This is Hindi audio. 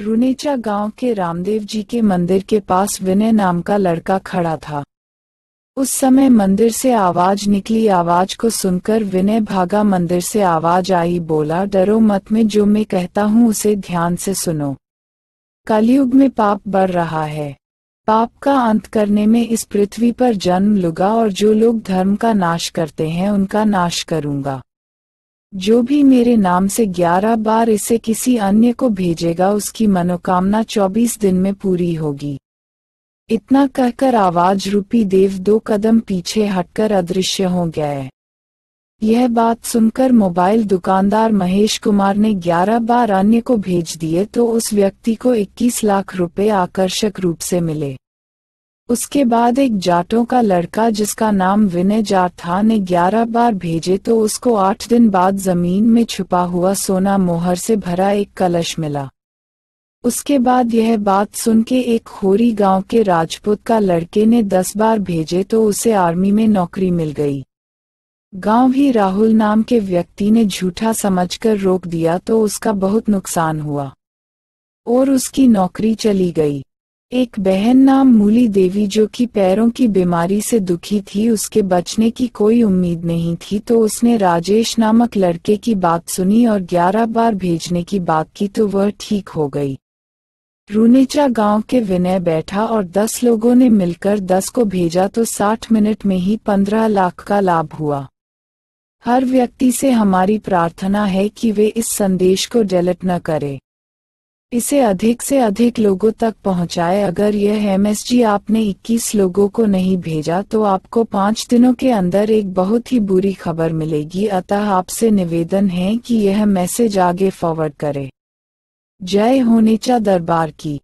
रुनेचा गांव के रामदेव जी के मंदिर के पास विनय नाम का लड़का खड़ा था उस समय मंदिर से आवाज निकली आवाज को सुनकर विनय भागा मंदिर से आवाज आई बोला डरो मत में जो मैं कहता हूँ उसे ध्यान से सुनो कलयुग में पाप बढ़ रहा है पाप का अंत करने में इस पृथ्वी पर जन्म लुगा और जो लोग धर्म का नाश करते हैं उनका नाश करूंगा जो भी मेरे नाम से ग्यारह बार इसे किसी अन्य को भेजेगा उसकी मनोकामना चौबीस दिन में पूरी होगी इतना कहकर आवाज रूपी देव दो कदम पीछे हटकर अदृश्य हो गए यह बात सुनकर मोबाइल दुकानदार महेश कुमार ने 11 बार अन्य को भेज दिए तो उस व्यक्ति को 21 लाख रुपए आकर्षक रूप से मिले उसके बाद एक जाटों का लड़का जिसका नाम विनय जाट था ने ग्यारह बार भेजे तो उसको आठ दिन बाद जमीन में छुपा हुआ सोना मोहर से भरा एक कलश मिला उसके बाद यह बात सुन के एक खोरी गांव के राजपूत का लड़के ने दस बार भेजे तो उसे आर्मी में नौकरी मिल गई गांव ही राहुल नाम के व्यक्ति ने झूठा समझकर रोक दिया तो उसका बहुत नुकसान हुआ और उसकी नौकरी चली गई एक बहन नाम मूली देवी जो कि पैरों की बीमारी से दुखी थी उसके बचने की कोई उम्मीद नहीं थी तो उसने राजेश नामक लड़के की बात सुनी और ग्यारह बार भेजने की बात की तो वह ठीक हो गई रूनेचा गांव के विनय बैठा और दस लोगों ने मिलकर दस को भेजा तो साठ मिनट में ही 15 लाख का लाभ हुआ हर व्यक्ति से हमारी प्रार्थना है कि वे इस संदेश को डेलट न करें इसे अधिक से अधिक लोगों तक पहुंचाए अगर यह एमएसजी आपने 21 लोगों को नहीं भेजा तो आपको पाँच दिनों के अंदर एक बहुत ही बुरी खबर मिलेगी अतः आपसे निवेदन है कि यह मैसेज आगे फॉरवर्ड करें जय होनेचा दरबार की